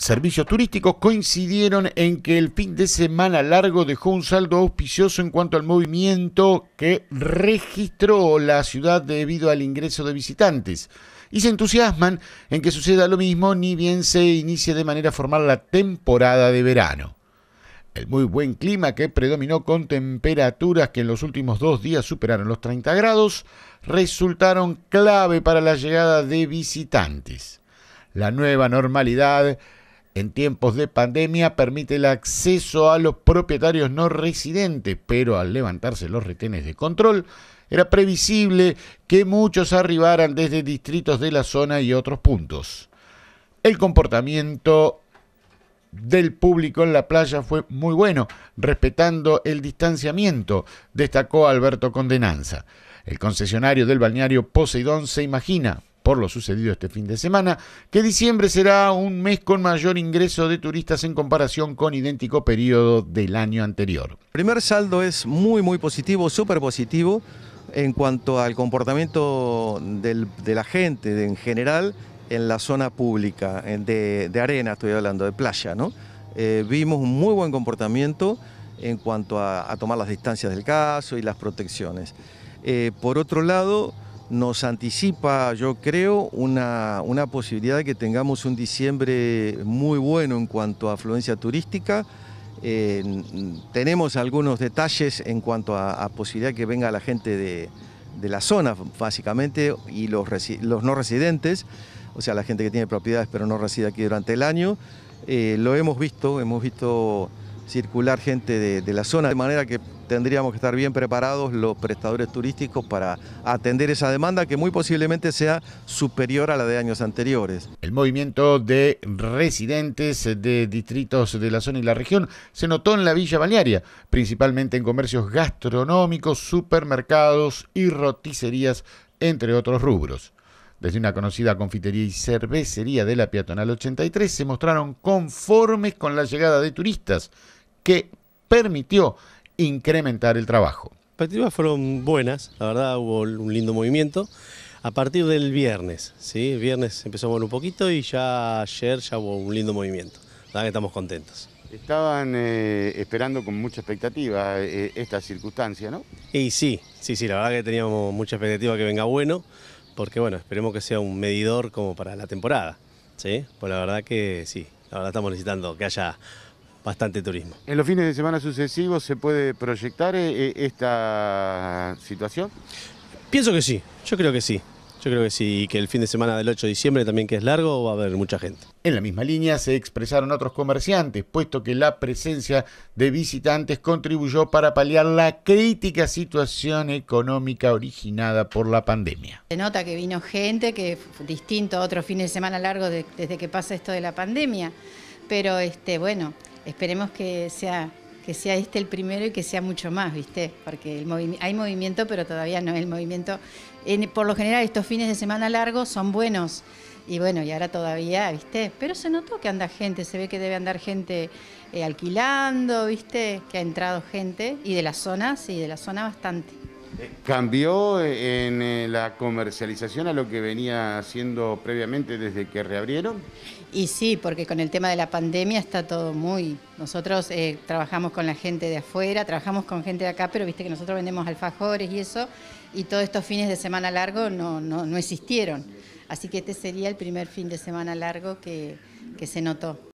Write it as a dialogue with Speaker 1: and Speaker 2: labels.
Speaker 1: servicios turísticos coincidieron en que el fin de semana largo dejó un saldo auspicioso en cuanto al movimiento que registró la ciudad debido al ingreso de visitantes y se entusiasman en que suceda lo mismo ni bien se inicie de manera formal la temporada de verano. El muy buen clima que predominó con temperaturas que en los últimos dos días superaron los 30 grados resultaron clave para la llegada de visitantes. La nueva normalidad en tiempos de pandemia permite el acceso a los propietarios no residentes, pero al levantarse los retenes de control, era previsible que muchos arribaran desde distritos de la zona y otros puntos. El comportamiento del público en la playa fue muy bueno, respetando el distanciamiento, destacó Alberto Condenanza. El concesionario del balneario Poseidón se imagina, por lo sucedido este fin de semana, que diciembre será un mes con mayor ingreso de turistas en comparación con idéntico periodo del año anterior. El primer saldo
Speaker 2: es muy, muy positivo, súper positivo en cuanto al comportamiento de la gente en general en la zona pública, de, arena estoy hablando, de playa, ¿no? Eh, vimos un muy buen comportamiento en cuanto a, tomar las distancias del caso y las protecciones. Eh, por otro lado, nos anticipa, yo creo, una, una posibilidad de que tengamos un diciembre muy bueno en cuanto a afluencia turística. Eh, tenemos algunos detalles en cuanto a, a, posibilidad que venga la gente de, la zona, básicamente, y los, los no residentes, o sea, la gente que tiene propiedades pero no reside aquí durante el año. Eh, lo hemos visto, hemos visto circular gente de, de la zona, de manera que tendríamos que estar bien preparados los prestadores turísticos para atender esa demanda que muy posiblemente sea superior a la de años anteriores. El movimiento de residentes
Speaker 1: de distritos de la zona y la región se notó en la Villa Balearia, principalmente en comercios gastronómicos, supermercados y roticerías, entre otros rubros. Desde una conocida confitería y cervecería de la Peatonal 83 se mostraron conformes con la llegada de turistas, que permitió incrementar el trabajo. Las expectativas fueron buenas, la verdad hubo un lindo movimiento. A
Speaker 3: partir del viernes, ¿sí? El viernes empezó un poquito y ya ayer ya hubo un lindo
Speaker 1: movimiento. La verdad que estamos contentos. Estaban eh, esperando con mucha expectativa eh, esta circunstancia, ¿no?
Speaker 3: Y sí, sí, sí, la verdad que teníamos mucha expectativa que venga bueno, porque bueno, esperemos que sea un medidor como para la temporada, ¿sí? Pues la verdad que sí, la verdad estamos necesitando que haya bastante turismo.
Speaker 1: ¿En los fines de semana sucesivos se puede proyectar eh, eh, esta situación? Pienso que sí, yo creo que sí. Yo creo que sí, que el fin de semana del 8 de diciembre también que es largo va a haber mucha gente. En la misma línea se expresaron otros comerciantes, puesto que la presencia de visitantes contribuyó para paliar la crítica situación económica originada por la pandemia.
Speaker 4: Se nota que vino gente, que distinto a otros fines de semana largos desde que pasa esto de la pandemia, pero este, bueno, Esperemos que sea, que sea este el primero y que sea mucho más, ¿viste? Porque hay movimiento, pero todavía no es el movimiento. por lo general, estos fines de semana largos son buenos. Y bueno, y ahora todavía, ¿viste? Pero se notó que anda gente, se ve que debe andar gente eh, alquilando, ¿viste? Que ha entrado gente, y de las zonas sí, de la zona bastante.
Speaker 1: ¿Cambió en eh, la comercialización a lo que venía haciendo previamente desde que reabrieron?
Speaker 4: Y sí, porque con el tema de la pandemia está todo muy... Nosotros eh, trabajamos con la gente de afuera, trabajamos con gente de acá, pero viste que nosotros vendemos alfajores y eso, y todos estos fines de semana largo no, no existieron. Así que este sería el primer fin de semana largo que, que se notó.